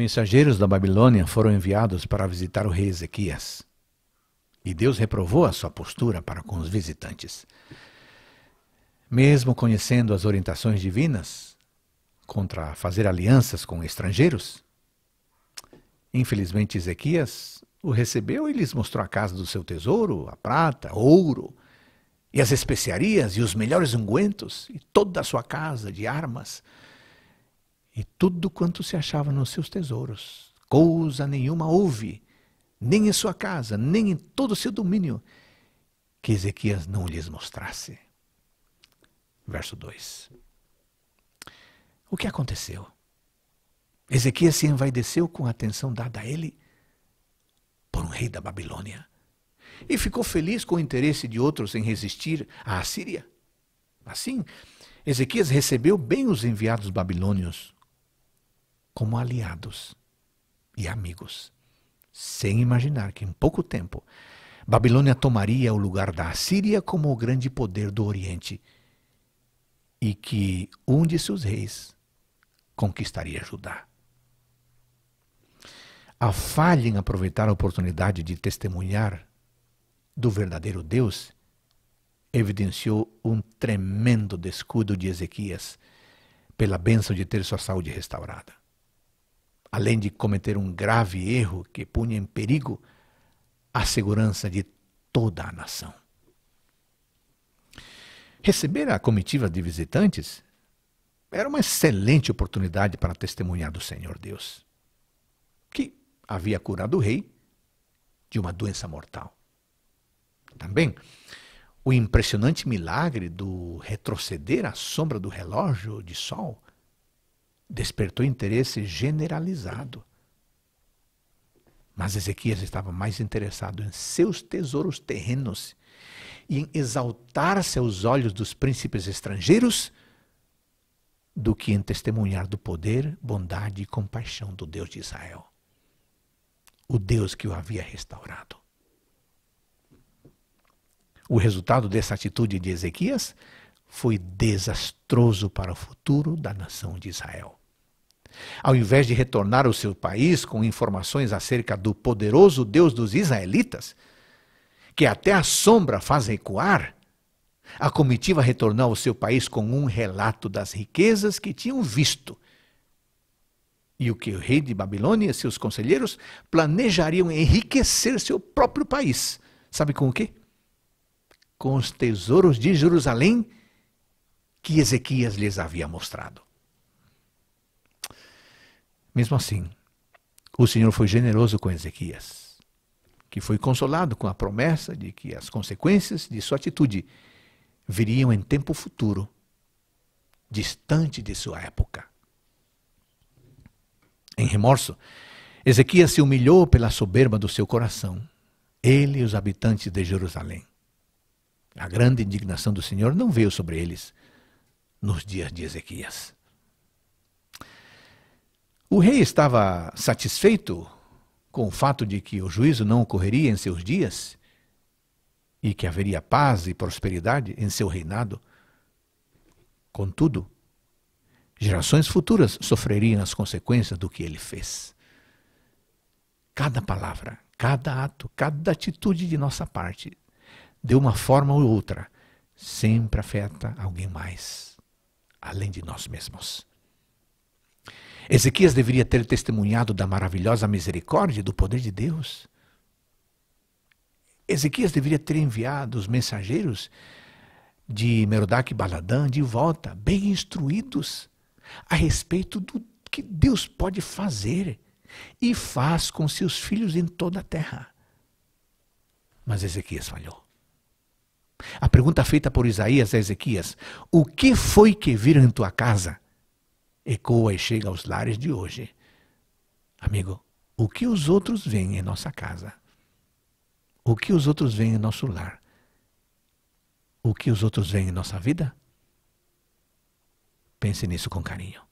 Mensageiros da Babilônia foram enviados para visitar o rei Ezequias. E Deus reprovou a sua postura para com os visitantes. Mesmo conhecendo as orientações divinas contra fazer alianças com estrangeiros, infelizmente Ezequias o recebeu e lhes mostrou a casa do seu tesouro, a prata, ouro, e as especiarias e os melhores ungüentos, e toda a sua casa de armas e tudo quanto se achava nos seus tesouros. Coisa nenhuma houve, nem em sua casa, nem em todo o seu domínio, que Ezequias não lhes mostrasse. Verso 2. O que aconteceu? Ezequias se envaideceu com a atenção dada a ele por um rei da Babilônia e ficou feliz com o interesse de outros em resistir à Assíria. Assim, Ezequias recebeu bem os enviados babilônios, como aliados e amigos, sem imaginar que em pouco tempo Babilônia tomaria o lugar da Assíria como o grande poder do Oriente e que um de seus reis conquistaria Judá. A falha em aproveitar a oportunidade de testemunhar do verdadeiro Deus evidenciou um tremendo descuido de Ezequias pela bênção de ter sua saúde restaurada além de cometer um grave erro que punha em perigo a segurança de toda a nação. Receber a comitiva de visitantes era uma excelente oportunidade para testemunhar do Senhor Deus, que havia curado o rei de uma doença mortal. Também o impressionante milagre do retroceder à sombra do relógio de sol despertou interesse generalizado. Mas Ezequias estava mais interessado em seus tesouros terrenos e em exaltar-se aos olhos dos príncipes estrangeiros do que em testemunhar do poder, bondade e compaixão do Deus de Israel, o Deus que o havia restaurado. O resultado dessa atitude de Ezequias foi desastroso para o futuro da nação de Israel. Ao invés de retornar ao seu país com informações acerca do poderoso Deus dos israelitas, que até a sombra faz recuar, a comitiva retornou ao seu país com um relato das riquezas que tinham visto e o que o rei de Babilônia e seus conselheiros planejariam enriquecer seu próprio país. Sabe com o quê? Com os tesouros de Jerusalém que Ezequias lhes havia mostrado. Mesmo assim, o Senhor foi generoso com Ezequias, que foi consolado com a promessa de que as consequências de sua atitude viriam em tempo futuro, distante de sua época. Em remorso, Ezequias se humilhou pela soberba do seu coração, ele e os habitantes de Jerusalém. A grande indignação do Senhor não veio sobre eles nos dias de Ezequias. O rei estava satisfeito com o fato de que o juízo não ocorreria em seus dias e que haveria paz e prosperidade em seu reinado. Contudo, gerações futuras sofreriam as consequências do que ele fez. Cada palavra, cada ato, cada atitude de nossa parte, de uma forma ou outra, sempre afeta alguém mais, além de nós mesmos. Ezequias deveria ter testemunhado da maravilhosa misericórdia e do poder de Deus. Ezequias deveria ter enviado os mensageiros de Merodach e Baladã de volta, bem instruídos a respeito do que Deus pode fazer e faz com seus filhos em toda a terra. Mas Ezequias falhou. A pergunta feita por Isaías a Ezequias: O que foi que viram em tua casa? ecoa e chega aos lares de hoje. Amigo, o que os outros veem em nossa casa? O que os outros veem em nosso lar? O que os outros veem em nossa vida? Pense nisso com carinho.